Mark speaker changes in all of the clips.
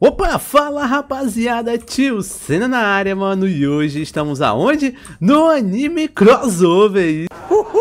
Speaker 1: Opa, fala rapaziada, tio Cena na área, mano, e hoje estamos aonde? No Anime Crossover! Uhul!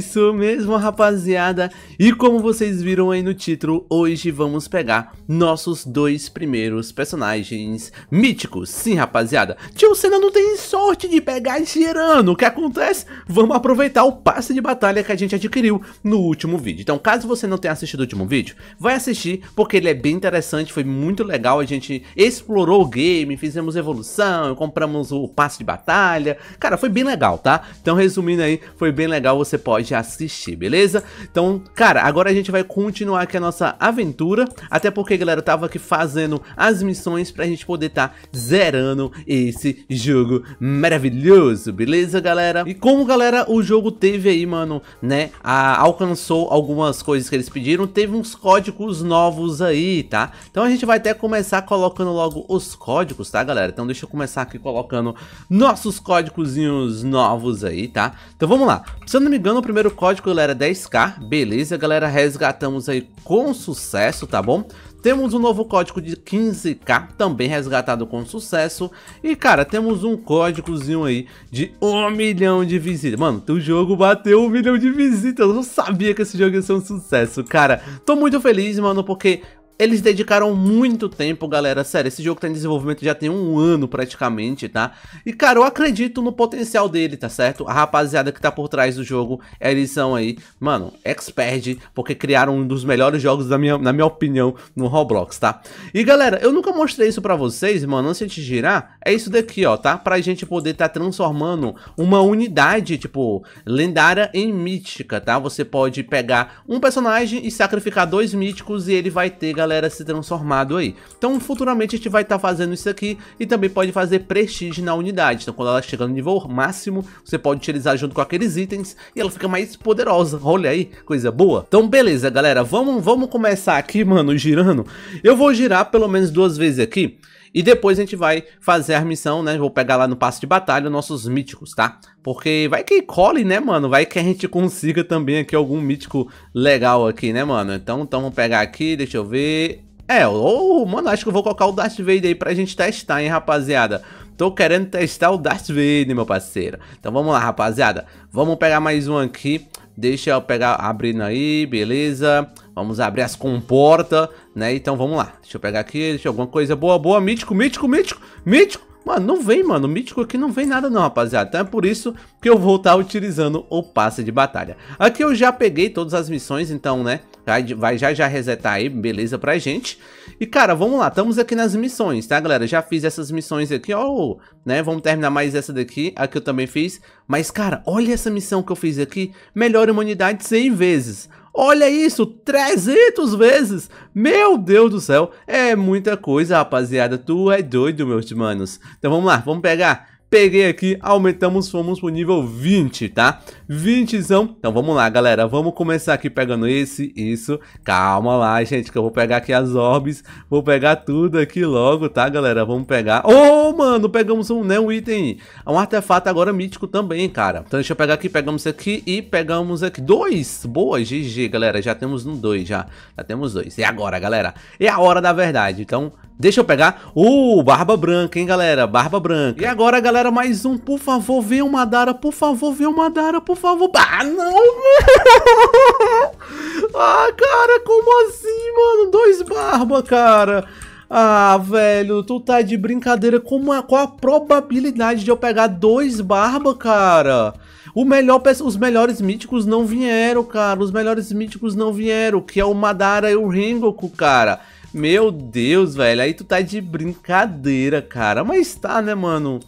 Speaker 1: Isso mesmo, rapaziada, e como vocês viram aí no título, hoje vamos pegar nossos dois primeiros personagens míticos. Sim, rapaziada, tio Cena não tem sorte de pegar girando, o que acontece? Vamos aproveitar o passe de batalha que a gente adquiriu no último vídeo. Então, caso você não tenha assistido o último vídeo, vai assistir, porque ele é bem interessante, foi muito legal legal, a gente explorou o game, fizemos evolução, compramos o passe de batalha. Cara, foi bem legal, tá? Então, resumindo aí, foi bem legal, você pode assistir, beleza? Então, cara, agora a gente vai continuar aqui a nossa aventura, até porque, galera, eu tava aqui fazendo as missões pra gente poder tá zerando esse jogo maravilhoso, beleza, galera? E como, galera, o jogo teve aí, mano, né, a, alcançou algumas coisas que eles pediram, teve uns códigos novos aí, tá? Então a gente vai até começar começar colocando logo os códigos, tá, galera? Então deixa eu começar aqui colocando nossos códigozinhos novos aí, tá? Então vamos lá. Se eu não me engano, o primeiro código, galera, é 10k. Beleza, galera, resgatamos aí com sucesso, tá bom? Temos um novo código de 15k, também resgatado com sucesso. E, cara, temos um códigozinho aí de 1 milhão de visitas. Mano, o jogo bateu 1 milhão de visitas. Eu não sabia que esse jogo ia ser um sucesso, cara. Tô muito feliz, mano, porque eles dedicaram muito tempo, galera. Sério, esse jogo tá em desenvolvimento já tem um ano praticamente, tá? E, cara, eu acredito no potencial dele, tá certo? A rapaziada que tá por trás do jogo, eles são aí, mano, expert, porque criaram um dos melhores jogos, da minha, na minha opinião, no Roblox, tá? E, galera, eu nunca mostrei isso pra vocês, mano, antes de girar, é isso daqui, ó, tá? Pra gente poder tá transformando uma unidade, tipo, lendária em mítica, tá? Você pode pegar um personagem e sacrificar dois míticos e ele vai ter, galera, galera se transformado aí. Então futuramente a gente vai estar tá fazendo isso aqui e também pode fazer prestígio na unidade. Então quando ela chega no nível máximo, você pode utilizar junto com aqueles itens e ela fica mais poderosa. Olha aí, coisa boa. Então beleza galera, vamos, vamos começar aqui mano, girando. Eu vou girar pelo menos duas vezes aqui e depois a gente vai fazer a missão, né? Vou pegar lá no passo de batalha nossos míticos, tá? Porque vai que cole, né, mano? Vai que a gente consiga também aqui algum mítico legal aqui, né, mano? Então, então vamos pegar aqui, deixa eu ver... É, ou, mano, acho que eu vou colocar o Darth Vader aí pra gente testar, hein, rapaziada. Tô querendo testar o Darth Vader, meu parceiro. Então vamos lá, rapaziada. Vamos pegar mais um aqui. Deixa eu pegar, abrindo aí, beleza. Vamos abrir as comportas, né? Então vamos lá. Deixa eu pegar aqui, deixa eu, alguma coisa boa, boa. Mítico, mítico, mítico, mítico. Mano, não vem, mano. mítico aqui não vem nada não, rapaziada. Então é por isso que eu vou estar utilizando o passe de batalha. Aqui eu já peguei todas as missões, então, né? Tá? vai já já resetar aí, beleza pra gente. E cara, vamos lá, estamos aqui nas missões, tá galera? Já fiz essas missões aqui, ó, né? Vamos terminar mais essa daqui, a que eu também fiz. Mas cara, olha essa missão que eu fiz aqui, melhor humanidade 100 vezes. Olha isso, 300 vezes! Meu Deus do céu, é muita coisa, rapaziada. Tu é doido, meus manos. Então vamos lá, vamos pegar Peguei aqui, aumentamos, fomos pro nível 20, tá? 20 são. Então vamos lá, galera. Vamos começar aqui pegando esse, isso. Calma lá, gente, que eu vou pegar aqui as orbes. Vou pegar tudo aqui logo, tá, galera? Vamos pegar... Oh! mano, pegamos um, né, um item, um artefato agora mítico também, cara. Então deixa eu pegar aqui, pegamos aqui e pegamos aqui. Dois, boa, GG, galera, já temos um dois, já, já temos dois. E agora, galera, é a hora da verdade, então... Deixa eu pegar. Uh, barba branca, hein, galera? Barba branca. E agora, galera, mais um. Por favor, vem uma Dara. Por favor, vem uma Dara. Por favor. Ah, não. ah, cara, como assim, mano? Dois barba, cara. Ah, velho, tu tá de brincadeira. Como a, qual a probabilidade de eu pegar dois barba, cara? O melhor, os melhores míticos não vieram, cara. Os melhores míticos não vieram, que é o Madara e o Rengoku, cara. Meu Deus, velho, aí tu tá de brincadeira, cara. Mas tá, né, mano?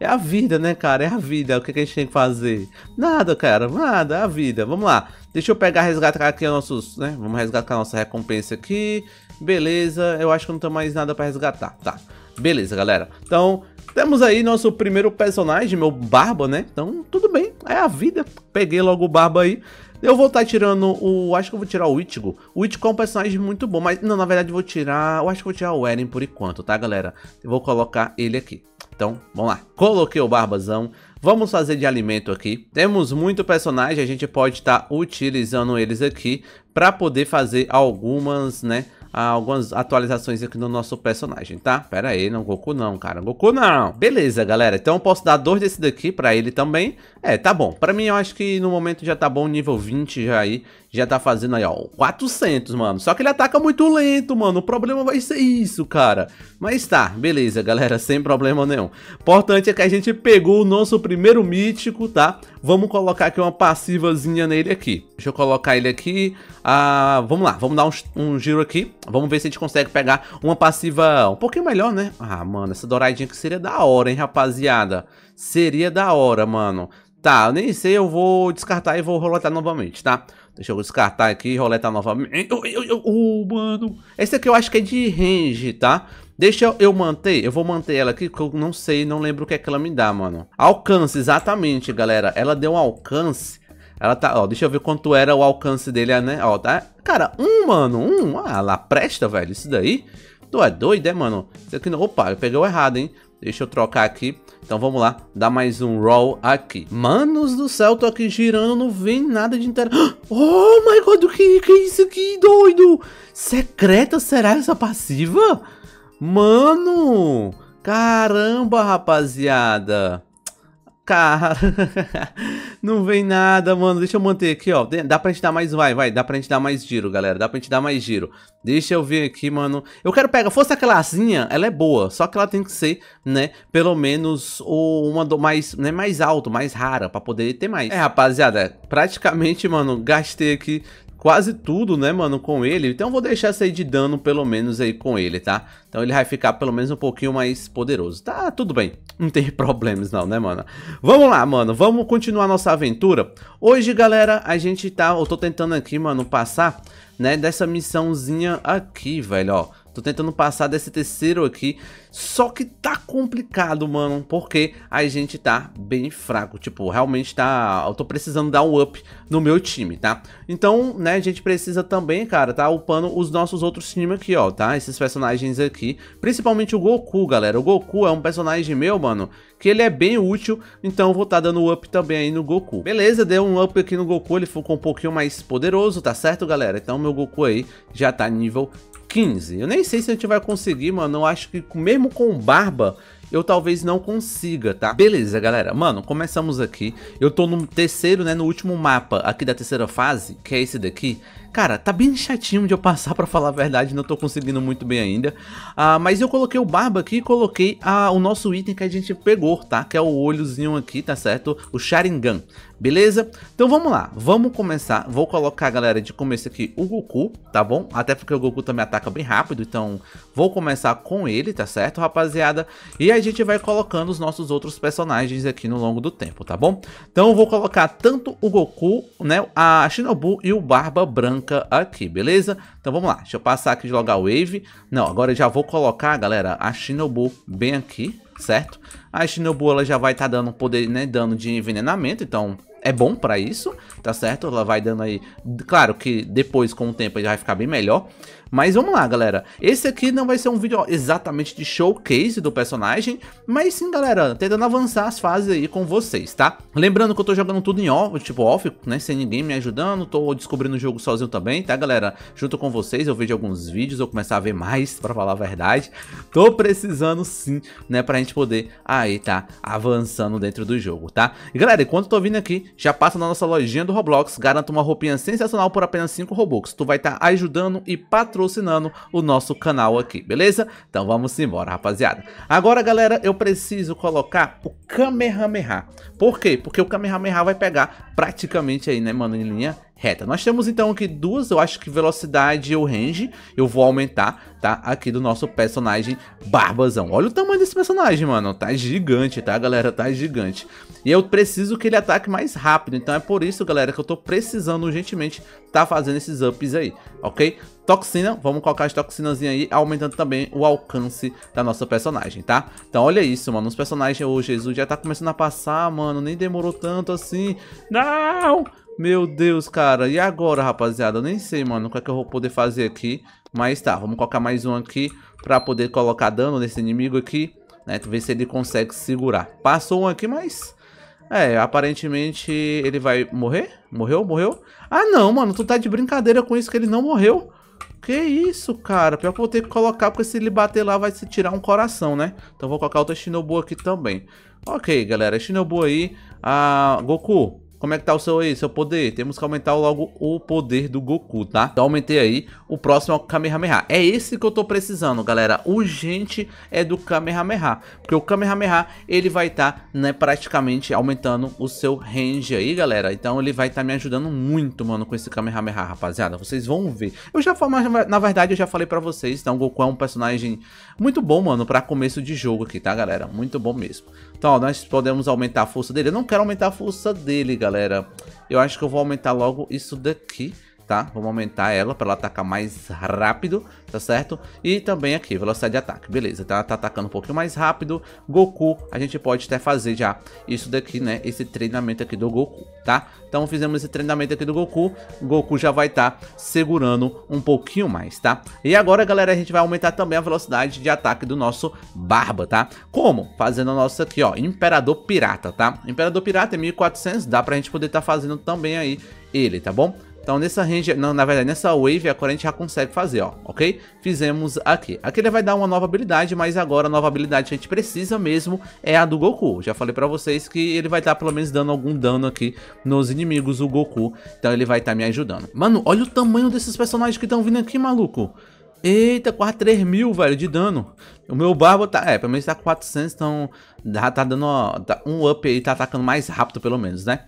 Speaker 1: É a vida, né, cara? É a vida. É o que, que a gente tem que fazer? Nada, cara. Nada, é a vida. Vamos lá. Deixa eu pegar, resgatar aqui nossos, né? Vamos resgatar nossa recompensa aqui. Beleza, eu acho que não tem mais nada para resgatar. Tá, beleza, galera. Então, temos aí nosso primeiro personagem, meu Barba, né? Então, tudo bem, é a vida. Peguei logo o Barba aí. Eu vou estar tá tirando o... Acho que eu vou tirar o Ichigo. O Ichigo é um personagem muito bom, mas... Não, na verdade eu vou tirar... Eu acho que eu vou tirar o Eren por enquanto, tá, galera? Eu vou colocar ele aqui. Então, vamos lá. Coloquei o Barbazão. Vamos fazer de alimento aqui. Temos muito personagem, a gente pode estar tá utilizando eles aqui para poder fazer algumas, né, algumas atualizações aqui no nosso personagem, tá? Pera aí, não Goku não, cara. Goku não. Beleza, galera. Então eu posso dar dois desse daqui pra ele também. É, tá bom. Pra mim, eu acho que no momento já tá bom. Nível 20 já aí. Já tá fazendo aí, ó, 400, mano. Só que ele ataca muito lento, mano. O problema vai ser isso, cara. Mas tá, beleza, galera. Sem problema nenhum. Importante é que a gente pegou o nosso primeiro mítico, tá? Vamos colocar aqui uma passivazinha nele aqui. Deixa eu colocar ele aqui. Ah, vamos lá, vamos dar um, um, giro aqui. Vamos ver se a gente consegue pegar uma passiva um pouquinho melhor, né? Ah, mano, essa douradinha que seria da hora, hein, rapaziada? Seria da hora, mano. Tá, eu nem sei, eu vou descartar e vou roletar novamente, tá? Deixa eu descartar aqui, roletar novamente. Oh, uh, mano. Esse aqui eu acho que é de range, tá? Deixa eu, manter, eu vou manter ela aqui, porque eu não sei, não lembro o que é que ela me dá, mano. Alcance, exatamente, galera. Ela deu um alcance. Ela tá, ó, deixa eu ver quanto era o alcance dele, né? Ó, tá. Cara, um, mano, um. Ah, lá presta, velho, isso daí. Tu é doido, é, mano? Isso aqui não. Opa, eu peguei o errado, hein? Deixa eu trocar aqui. Então vamos lá, dá mais um roll aqui. Manos do céu, tô aqui girando, não vem nada de inter... Oh my god, o que, que é isso aqui, doido? Secreta será essa passiva? Mano! Caramba, rapaziada! Cara, não vem nada, mano. Deixa eu manter aqui, ó. Dá pra gente dar mais, vai, vai. Dá pra gente dar mais giro, galera. Dá pra gente dar mais giro. Deixa eu ver aqui, mano. Eu quero pegar, Força aquela asinha, ela é boa. Só que ela tem que ser, né, pelo menos uma do mais, né, mais alto, mais rara. Pra poder ter mais. É, rapaziada, é, praticamente, mano, gastei aqui quase tudo, né, mano, com ele. Então eu vou deixar sair aí de dano pelo menos aí com ele, tá? Então ele vai ficar pelo menos um pouquinho mais poderoso. Tá, tudo bem. Não tem problemas não, né, mano? Vamos lá, mano. Vamos continuar nossa aventura. Hoje, galera, a gente tá... Eu tô tentando aqui, mano, passar, né, dessa missãozinha aqui, velho, ó Tô tentando passar desse terceiro aqui, só que tá complicado, mano, porque a gente tá bem fraco, tipo, realmente tá... Eu tô precisando dar um up no meu time, tá? Então, né, a gente precisa também, cara, tá upando os nossos outros times aqui, ó, tá? Esses personagens aqui, principalmente o Goku, galera. O Goku é um personagem meu, mano, que ele é bem útil, então eu vou tá dando up também aí no Goku. Beleza, deu um up aqui no Goku, ele ficou um pouquinho mais poderoso, tá certo, galera? Então meu Goku aí já tá nível 15. Eu nem sei se a gente vai conseguir, mano. Eu acho que mesmo com barba, eu talvez não consiga, tá? Beleza, galera. Mano, começamos aqui. Eu tô no terceiro, né, no último mapa aqui da terceira fase, que é esse daqui. Cara, tá bem chatinho de eu passar pra falar a verdade, não tô conseguindo muito bem ainda. Ah, mas eu coloquei o barba aqui e coloquei ah, o nosso item que a gente pegou, tá? Que é o olhozinho aqui, tá certo? O Sharingan, beleza? Então vamos lá, vamos começar. Vou colocar, galera, de começo aqui o Goku, tá bom? Até porque o Goku também ataca bem rápido, então vou começar com ele, tá certo, rapaziada? E aí a gente vai colocando os nossos outros personagens aqui no longo do tempo, tá bom? Então eu vou colocar tanto o Goku, né, a Shinobu e o Barba Branca aqui, beleza? Então vamos lá, deixa eu passar aqui de logar Wave. Não, agora eu já vou colocar, galera, a Shinobu bem aqui, certo? A Shinobu ela já vai estar tá dando poder, né, dano de envenenamento, então é bom para isso, tá certo? Ela vai dando aí, claro que depois com o tempo ele vai ficar bem melhor, mas vamos lá, galera. Esse aqui não vai ser um vídeo exatamente de showcase do personagem, mas sim, galera, tentando avançar as fases aí com vocês, tá? Lembrando que eu tô jogando tudo em off, tipo off, né, sem ninguém me ajudando, tô descobrindo o jogo sozinho também, tá, galera? Junto com vocês, eu vejo alguns vídeos, eu começar a ver mais, pra falar a verdade. Tô precisando sim, né, pra gente poder aí tá avançando dentro do jogo, tá? E, galera, enquanto eu tô vindo aqui, já passa na nossa lojinha do Roblox, garanta uma roupinha sensacional por apenas 5 Robux. Tu vai estar tá ajudando e patrocinando o nosso canal aqui, beleza? Então vamos embora, rapaziada. Agora, galera, eu preciso colocar o Kamehameha. Por quê? Porque o Kamehameha vai pegar praticamente aí, né, mano, em linha reta. Nós temos então aqui duas, eu acho que velocidade ou range, eu vou aumentar, tá? Aqui do nosso personagem Barbazão. Olha o tamanho desse personagem, mano, tá gigante, tá galera? Tá gigante. E eu preciso que ele ataque mais rápido, então é por isso, galera, que eu tô precisando urgentemente tá fazendo esses ups aí, ok? Toxina, vamos colocar as toxinas aí, aumentando também o alcance da nossa personagem, tá? Então olha isso, mano, os personagens... Ô, oh, Jesus, já tá começando a passar, mano, nem demorou tanto assim. Não! Meu Deus, cara. E agora, rapaziada? Eu nem sei, mano, o que é que eu vou poder fazer aqui. Mas tá, vamos colocar mais um aqui pra poder colocar dano nesse inimigo aqui. Né, ver se ele consegue segurar. Passou um aqui, mas... É, aparentemente ele vai morrer? Morreu? Morreu? Ah, não, mano. Tu tá de brincadeira com isso que ele não morreu. Que isso, cara. Pior que eu vou ter que colocar, porque se ele bater lá vai se tirar um coração, né? Então vou colocar outra Shinobu aqui também. Ok, galera. Shinobu aí. Ah, Goku, como é que tá o seu aí, seu poder? Temos que aumentar logo o poder do Goku, tá? Então aumentei aí, o próximo é o Kamehameha. É esse que eu tô precisando, galera. Urgente é do Kamehameha. Porque o Kamehameha, ele vai estar, tá, né, praticamente aumentando o seu range aí, galera. Então ele vai estar tá me ajudando muito, mano, com esse Kamehameha, rapaziada. Vocês vão ver. Eu já falei, na verdade, eu já falei pra vocês, então o Goku é um personagem muito bom, mano, pra começo de jogo aqui, tá, galera? Muito bom mesmo. Então, ó, nós podemos aumentar a força dele. Eu não quero aumentar a força dele, galera. Eu acho que eu vou aumentar logo isso daqui tá? Vamos aumentar ela para ela atacar mais rápido, tá certo? E também aqui, velocidade de ataque, beleza. Então ela tá atacando um pouquinho mais rápido. Goku, a gente pode até fazer já isso daqui, né? Esse treinamento aqui do Goku, tá? Então fizemos esse treinamento aqui do Goku. Goku já vai estar tá segurando um pouquinho mais, tá? E agora, galera, a gente vai aumentar também a velocidade de ataque do nosso Barba, tá? Como? Fazendo o nosso aqui, ó, Imperador Pirata, tá? Imperador Pirata é 1400, dá pra gente poder estar tá fazendo também aí ele, tá bom? Então nessa range, não, na verdade nessa wave agora a gente já consegue fazer, ó, ok? Fizemos aqui. Aqui ele vai dar uma nova habilidade, mas agora a nova habilidade que a gente precisa mesmo é a do Goku. Já falei pra vocês que ele vai estar tá, pelo menos dando algum dano aqui nos inimigos, o Goku. Então ele vai estar tá me ajudando. Mano, olha o tamanho desses personagens que estão vindo aqui, maluco. Eita, quase 3 mil, velho, de dano. O meu barba tá... É, pelo menos tá 400, então... Tá, tá dando ó, tá um up aí, tá atacando mais rápido, pelo menos, né?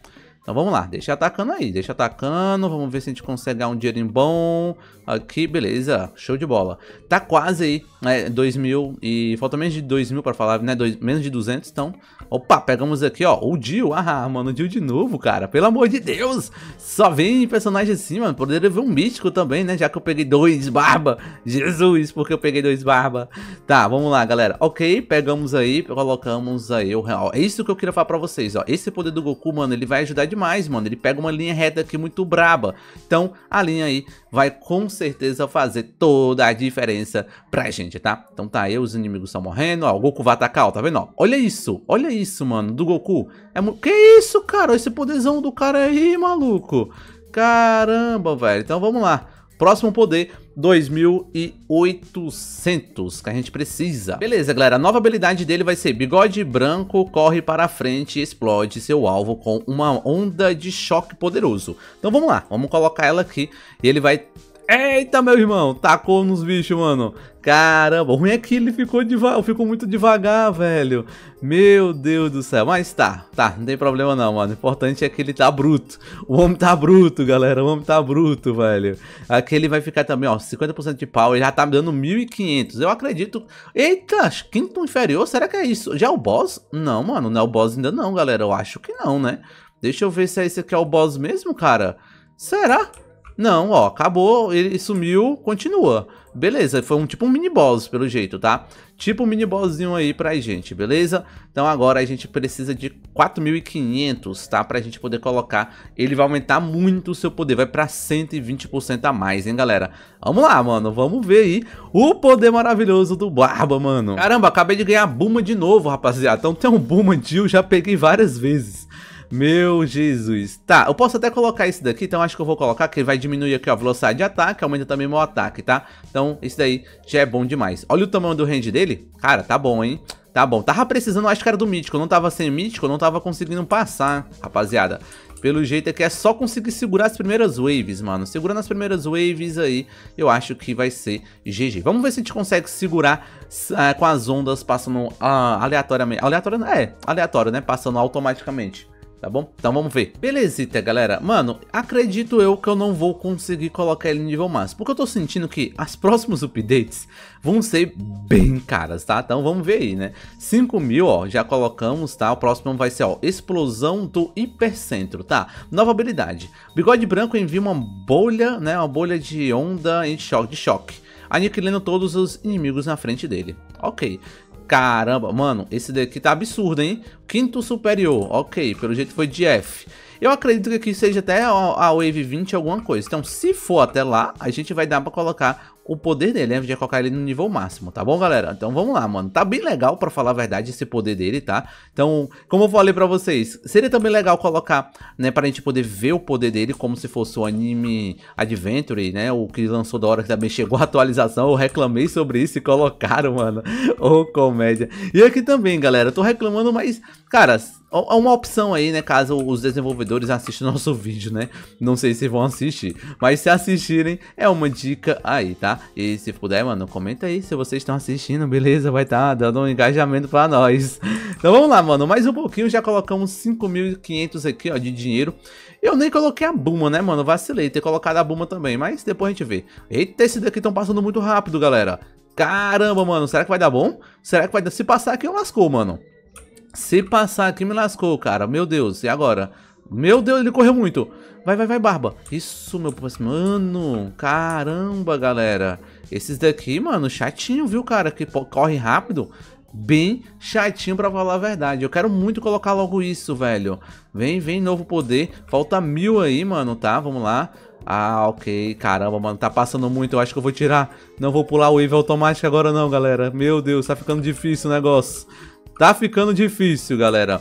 Speaker 1: Então vamos lá, deixa atacando aí, deixa atacando, vamos ver se a gente consegue ganhar um dinheirinho bom aqui, beleza, show de bola. Tá quase aí, né, 2 mil e falta menos de 2 mil pra falar, né, dois, menos de 200, então, opa, pegamos aqui, ó, o Jill, ah, mano, o Jill de novo, cara, pelo amor de Deus, só vem personagem assim, mano, poderia ver um mítico também, né, já que eu peguei dois barba, Jesus, porque eu peguei dois barba. Tá, vamos lá, galera, ok, pegamos aí, colocamos aí o real, é isso que eu queria falar pra vocês, ó, esse poder do Goku, mano, ele vai ajudar demais demais, mano. Ele pega uma linha reta aqui muito braba. Então, a linha aí vai com certeza fazer toda a diferença pra gente, tá? Então tá aí, os inimigos estão morrendo. Ó, o Goku vai atacar, ó, tá vendo? Ó, olha isso, olha isso, mano, do Goku. É que isso, cara? Esse poderzão do cara aí, maluco. Caramba, velho. Então vamos lá. Próximo poder, 2.800, que a gente precisa. Beleza, galera, a nova habilidade dele vai ser Bigode Branco, corre para a frente e explode seu alvo com uma onda de choque poderoso. Então vamos lá, vamos colocar ela aqui e ele vai Eita, meu irmão, tacou nos bichos, mano. Caramba, o ruim é que ele ficou, deva ficou muito devagar, velho. Meu Deus do céu. Mas tá, tá, não tem problema não, mano. O importante é que ele tá bruto. O homem tá bruto, galera. O homem tá bruto, velho. Aqui ele vai ficar também, ó, 50% de pau. Ele já tá me dando 1.500. Eu acredito... Eita, quinto inferior? Será que é isso? Já é o boss? Não, mano, não é o boss ainda não, galera. Eu acho que não, né? Deixa eu ver se é esse aqui é o boss mesmo, cara. Será? Será? Não, ó, acabou, ele sumiu, continua. Beleza, foi um tipo um mini boss, pelo jeito, tá? Tipo um mini bosszinho aí pra gente, beleza? Então agora a gente precisa de 4.500, tá? Pra gente poder colocar. Ele vai aumentar muito o seu poder, vai pra 120% a mais, hein, galera? Vamos lá, mano, vamos ver aí o poder maravilhoso do Barba, mano. Caramba, acabei de ganhar Buma de novo, rapaziada. Então tem um Buma de eu já peguei várias vezes. Meu Jesus. Tá, eu posso até colocar esse daqui, então acho que eu vou colocar, que ele vai diminuir aqui, ó, a velocidade de ataque, aumenta também meu ataque, tá? Então, esse daí já é bom demais. Olha o tamanho do range dele. Cara, tá bom, hein? Tá bom, tava precisando, acho que era do mítico, eu não tava sem mítico, eu não tava conseguindo passar, rapaziada. Pelo jeito é que é só conseguir segurar as primeiras waves, mano. Segurando as primeiras waves aí, eu acho que vai ser GG. Vamos ver se a gente consegue segurar uh, com as ondas passando uh, ah, aleatoriamente. Aleatório, é, aleatório, né? Passando automaticamente tá bom? Então vamos ver. Belezita, galera. Mano, acredito eu que eu não vou conseguir colocar ele no nível máximo, porque eu tô sentindo que as próximas updates vão ser bem caras, tá? Então vamos ver aí, né? 5 mil, ó, já colocamos, tá? O próximo vai ser, ó, Explosão do Hipercentro, tá? Nova habilidade. Bigode Branco envia uma bolha, né? Uma bolha de onda em choque de choque aniquilando todos os inimigos na frente dele. Ok. Caramba, mano, esse daqui tá absurdo, hein? Quinto superior, ok, pelo jeito foi de F. Eu acredito que aqui seja até a Wave 20 alguma coisa. Então, se for até lá, a gente vai dar pra colocar o poder dele, né? gente de colocar ele no nível máximo, tá bom, galera? Então vamos lá, mano. Tá bem legal, pra falar a verdade, esse poder dele, tá? Então, como eu falei pra vocês, seria também legal colocar, né, pra gente poder ver o poder dele, como se fosse o anime Adventure, né? O que lançou da hora que também chegou a atualização, eu reclamei sobre isso e colocaram, mano. Ô, comédia. E aqui também, galera, tô reclamando, mas, cara, é uma opção aí, né, caso os desenvolvedores assistam nosso vídeo, né? Não sei se vão assistir, mas se assistirem, é uma dica aí, tá? E se puder, mano, comenta aí se vocês estão assistindo, beleza? Vai estar tá dando um engajamento pra nós. Então vamos lá, mano, mais um pouquinho, já colocamos 5.500 aqui, ó, de dinheiro. Eu nem coloquei a Buma, né, mano? Vacilei ter colocado a Buma também, mas depois a gente vê. Eita, esses daqui estão passando muito rápido, galera. Caramba, mano, será que vai dar bom? Será que vai dar? Se passar aqui, eu lascou, mano. Se passar aqui, me lascou, cara. Meu Deus, e agora? Meu Deus, ele correu muito. Vai, vai, vai, barba. Isso, meu assim, Mano, caramba, galera. Esses daqui, mano, chatinho, viu, cara? Que corre rápido. Bem chatinho pra falar a verdade. Eu quero muito colocar logo isso, velho. Vem, vem, novo poder. Falta mil aí, mano, tá? Vamos lá. Ah, ok. Caramba, mano, tá passando muito. Eu acho que eu vou tirar. Não vou pular o wave automático agora não, galera. Meu Deus, tá ficando difícil o negócio. Tá ficando difícil, galera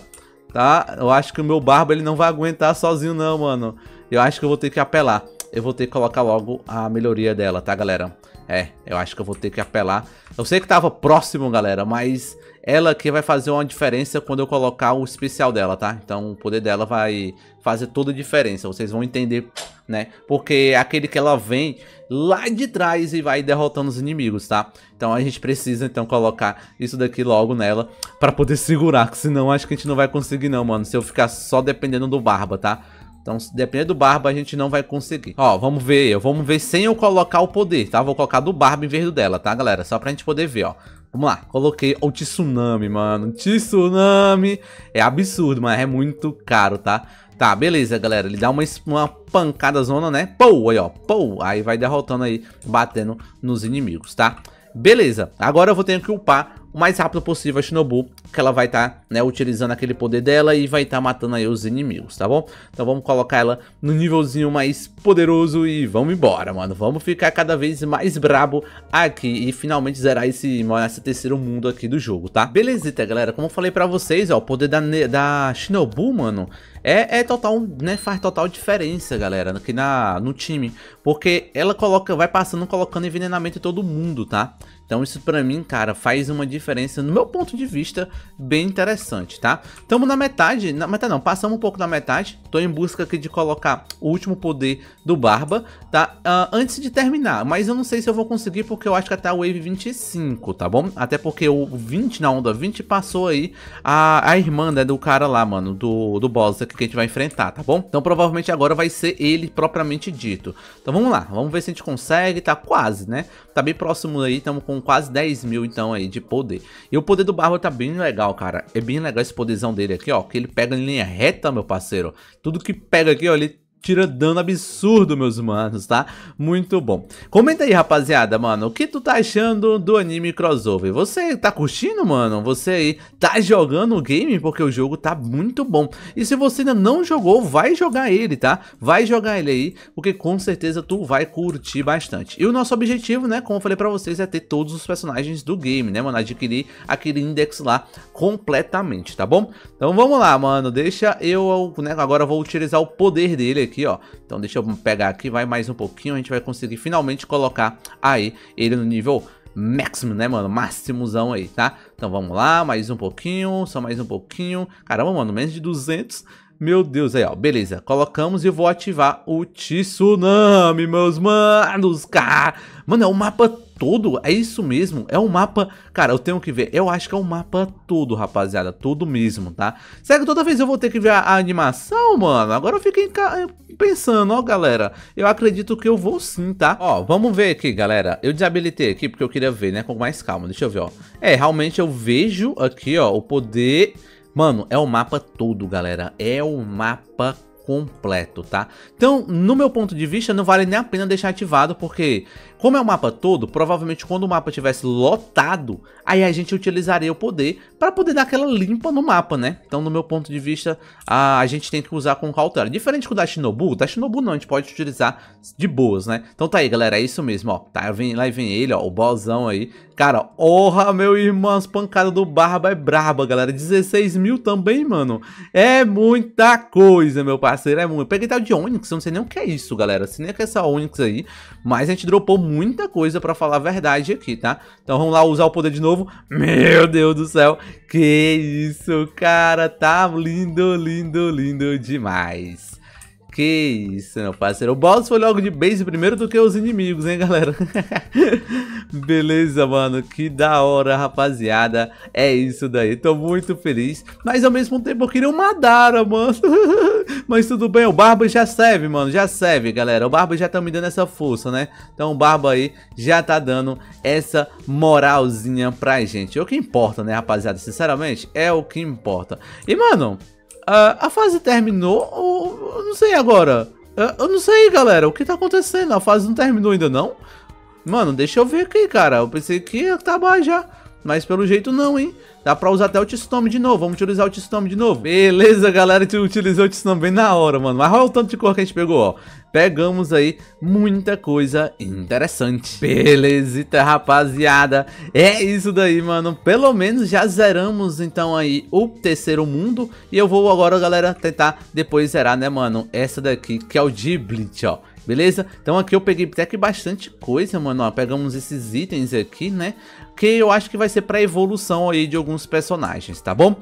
Speaker 1: tá? Eu acho que o meu barba ele não vai aguentar sozinho não, mano. Eu acho que eu vou ter que apelar. Eu vou ter que colocar logo a melhoria dela, tá, galera? É, eu acho que eu vou ter que apelar. Eu sei que tava próximo, galera, mas ela que vai fazer uma diferença quando eu colocar o especial dela, tá? Então o poder dela vai fazer toda a diferença, vocês vão entender, né? Porque é aquele que ela vem lá de trás e vai derrotando os inimigos, tá? Então a gente precisa então colocar isso daqui logo nela pra poder segurar, que senão acho que a gente não vai conseguir não, mano, se eu ficar só dependendo do Barba, tá? Então, se depender do Barba, a gente não vai conseguir. Ó, vamos ver. Eu vamos ver sem eu colocar o poder, tá? Vou colocar do Barba em vez do dela, tá, galera? Só pra gente poder ver, ó. Vamos lá, coloquei o Tsunami, mano. Tsunami é absurdo, mas é muito caro, tá? Tá, beleza, galera. Ele dá uma, uma pancada zona, né? Pou, aí, ó. Pou. Aí vai derrotando aí, batendo nos inimigos, tá? Beleza. Agora eu vou ter que upar o mais rápido possível a Shinobu que ela vai estar, tá, né, utilizando aquele poder dela e vai estar tá matando aí os inimigos, tá bom? Então vamos colocar ela no nívelzinho mais poderoso e vamos embora, mano. Vamos ficar cada vez mais brabo aqui e finalmente zerar esse, esse terceiro mundo aqui do jogo, tá? Belezita, então, galera. Como eu falei pra vocês, ó, o poder da, da Shinobu, mano, é, é total, né, faz total diferença, galera, aqui na, no time. Porque ela coloca, vai passando, colocando envenenamento em todo mundo, tá? Então isso pra mim, cara, faz uma diferença, no meu ponto de vista, bem interessante, tá? Tamo na metade, na metade não, passamos um pouco da metade, tô em busca aqui de colocar o último poder do Barba, tá? Uh, antes de terminar, mas eu não sei se eu vou conseguir porque eu acho que até a Wave 25, tá bom? Até porque o 20, na onda 20, passou aí a, a irmã, né, do cara lá, mano, do, do boss aqui que a gente vai enfrentar, tá bom? Então provavelmente agora vai ser ele propriamente dito. Então vamos lá, vamos ver se a gente consegue, tá quase, né? Tá bem próximo aí, estamos com quase 10 mil então aí de poder. E o poder do Barba tá bem legal, cara. É bem legal esse poderzão dele aqui, ó. Que ele pega em linha reta, meu parceiro. Tudo que pega aqui, ó, ele tira dano absurdo, meus manos, tá? Muito bom. Comenta aí, rapaziada, mano, o que tu tá achando do anime crossover? Você tá curtindo, mano? Você aí tá jogando o game? Porque o jogo tá muito bom. E se você ainda não jogou, vai jogar ele, tá? Vai jogar ele aí, porque com certeza tu vai curtir bastante. E o nosso objetivo, né, como eu falei pra vocês, é ter todos os personagens do game, né, mano? Adquirir aquele index lá completamente, tá bom? Então vamos lá, mano, deixa eu, né, agora eu vou utilizar o poder dele aqui, ó. Então deixa eu pegar aqui, vai mais um pouquinho, a gente vai conseguir finalmente colocar aí ele no nível máximo, né, mano? Máximozão aí, tá? Então vamos lá, mais um pouquinho, só mais um pouquinho. Caramba, mano, menos de 200. Meu Deus, aí ó, beleza, colocamos e vou ativar o Tsunami, meus manos, cara. Mano, é o mapa todo, é isso mesmo, é o mapa, cara, eu tenho que ver, eu acho que é o mapa todo, rapaziada, tudo mesmo, tá? Será que toda vez eu vou ter que ver a, a animação, mano? Agora eu fico pensando, ó, galera, eu acredito que eu vou sim, tá? Ó, vamos ver aqui, galera, eu desabilitei aqui porque eu queria ver, né, com mais calma, deixa eu ver, ó. É, realmente eu vejo aqui, ó, o poder Mano, é o mapa todo, galera. É o mapa completo, tá? Então, no meu ponto de vista, não vale nem a pena deixar ativado, porque como é o mapa todo, provavelmente quando o mapa tivesse lotado, aí a gente utilizaria o poder para poder dar aquela limpa no mapa, né? Então, no meu ponto de vista, a, a gente tem que usar com cautela. Diferente do da Shinobu, da Shinobu não, a gente pode utilizar de boas, né? Então tá aí, galera, é isso mesmo, ó. Tá, vem, lá vem ele, ó, o bozão aí Cara, honra, meu irmão, as pancadas do Barba é braba, galera. 16 mil também, mano. É muita coisa, meu parceiro, é muito. Eu peguei tal de Onix, eu não sei nem o que é isso, galera. Se nem que é essa Onix aí, mas a gente dropou muita coisa pra falar a verdade aqui, tá? Então vamos lá usar o poder de novo. Meu Deus do céu, que isso, cara. Tá lindo, lindo, lindo demais. Que isso, meu parceiro. O boss foi logo de base primeiro do que os inimigos, hein, galera? Beleza, mano. Que da hora, rapaziada. É isso daí. Tô muito feliz. Mas ao mesmo tempo eu queria um Madara, mano. Mas tudo bem, o Barba já serve, mano. Já serve, galera. O Barba já tá me dando essa força, né? Então o Barba aí já tá dando essa moralzinha pra gente. É o que importa, né, rapaziada? Sinceramente, é o que importa. E, mano... Uh, a fase terminou ou eu não sei agora? Uh, eu não sei, galera. O que tá acontecendo? A fase não terminou ainda, não? Mano, deixa eu ver aqui, cara. Eu pensei que ia acabar já. Mas pelo jeito não, hein? Dá pra usar até o T-Storm de novo. Vamos utilizar o T-Storm de novo. Beleza, galera. A gente utilizou o T-Storm bem na hora, mano. Mas olha o tanto de cor que a gente pegou, ó. Pegamos aí muita coisa interessante. Belezita, então, rapaziada. É isso daí, mano. Pelo menos já zeramos, então, aí o terceiro mundo. E eu vou agora, galera, tentar depois zerar, né, mano? Essa daqui, que é o Giblet, ó. Beleza? Então aqui eu peguei até que bastante coisa, mano, ó, pegamos esses itens aqui, né? que eu acho que vai ser pra evolução aí de alguns personagens, tá bom?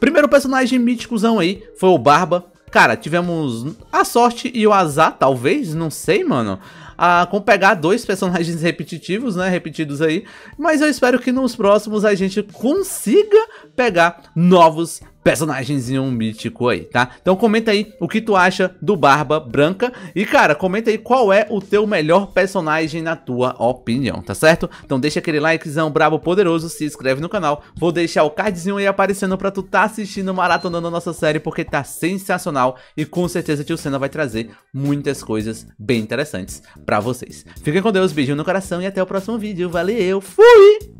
Speaker 1: Primeiro personagem míticozão aí foi o Barba. Cara, tivemos a sorte e o azar, talvez, não sei, mano, a, com pegar dois personagens repetitivos, né, repetidos aí, mas eu espero que nos próximos a gente consiga pegar novos personagens em um mítico aí, tá? Então comenta aí o que tu acha do Barba Branca e, cara, comenta aí qual é o teu melhor personagem na tua opinião, tá certo? Então deixa aquele likezão brabo poderoso, se inscreve no canal, vou deixar o cardzinho aí aparecendo pra tu tá assistindo, maratonando a nossa série porque tá sensacional e com certeza tio Senna vai trazer muitas coisas bem interessantes pra vocês. Fiquem com Deus, beijinho no coração e até o próximo vídeo, valeu, fui!